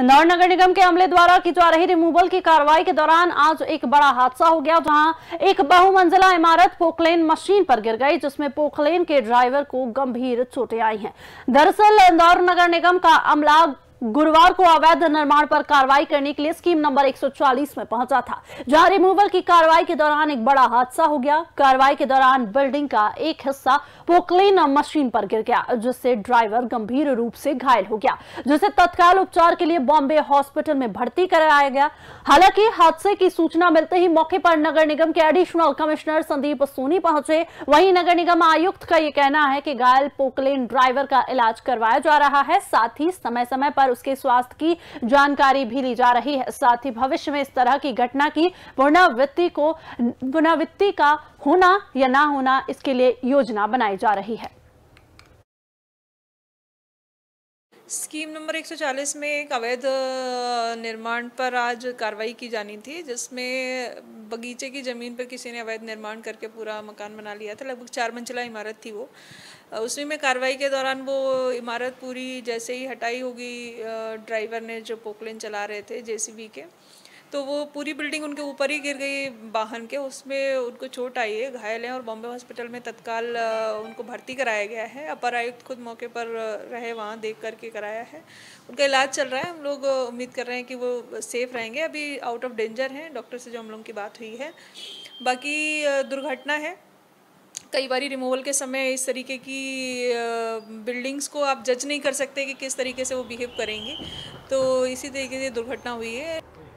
इंदौर नगर निगम के अमले द्वारा की जा रही रिमूवल की कार्रवाई के दौरान आज एक बड़ा हादसा हो गया जहां एक बहुमंजिला इमारत पोखलेन मशीन पर गिर गई जिसमें पोखलेन के ड्राइवर को गंभीर चोटें आई हैं दरअसल इंदौर नगर निगम का अमला गुरुवार को अवैध निर्माण पर कार्रवाई करने के लिए स्कीम नंबर 140 में पहुंचा था जहां रिमूवल की कार्रवाई के दौरान एक बड़ा हादसा हो गया कार्रवाई के दौरान बिल्डिंग का एक हिस्सा पोकलेन मशीन पर गिर गया जिससे ड्राइवर गंभीर रूप से घायल हो गया जिसे तत्काल उपचार के लिए बॉम्बे हॉस्पिटल में भर्ती कराया गया हालांकि हादसे की सूचना मिलते ही मौके पर नगर निगम के एडिशनल कमिश्नर संदीप सोनी पहुंचे वहीं नगर निगम आयुक्त का यह कहना है कि घायल पोकलेन ड्राइवर का इलाज करवाया जा रहा है साथ ही समय समय पर और उसके स्वास्थ्य की जानकारी भी ली जा रही है साथ ही भविष्य में इस तरह की घटना की पुनरावृत्ति को पुनरावृत्ति का होना या ना होना इसके लिए योजना बनाई जा रही है स्कीम नंबर 140 में एक अवैध निर्माण पर आज कार्रवाई की जानी थी जिसमें बगीचे की ज़मीन पर किसी ने अवैध निर्माण करके पूरा मकान बना लिया था लगभग चार मंजिला इमारत थी वो उसमें में कार्रवाई के दौरान वो इमारत पूरी जैसे ही हटाई होगी ड्राइवर ने जो पोकलेन चला रहे थे जेसीबी के तो वो पूरी बिल्डिंग उनके ऊपर ही गिर गई वाहन के उसमें उनको चोट आई है घायल हैं और बॉम्बे हॉस्पिटल में तत्काल उनको भर्ती कराया गया है अपर आयुक्त खुद मौके पर रहे वहाँ देख करके कराया है उनका इलाज चल रहा है हम लोग उम्मीद कर रहे हैं कि वो सेफ़ रहेंगे अभी आउट ऑफ डेंजर हैं डॉक्टर से जो हम लोगों की बात हुई है बाकी दुर्घटना है कई बार रिमूवल के समय इस तरीके की बिल्डिंग्स को आप जज नहीं कर सकते कि किस तरीके से वो बिहेव करेंगी तो इसी तरीके से दुर्घटना हुई है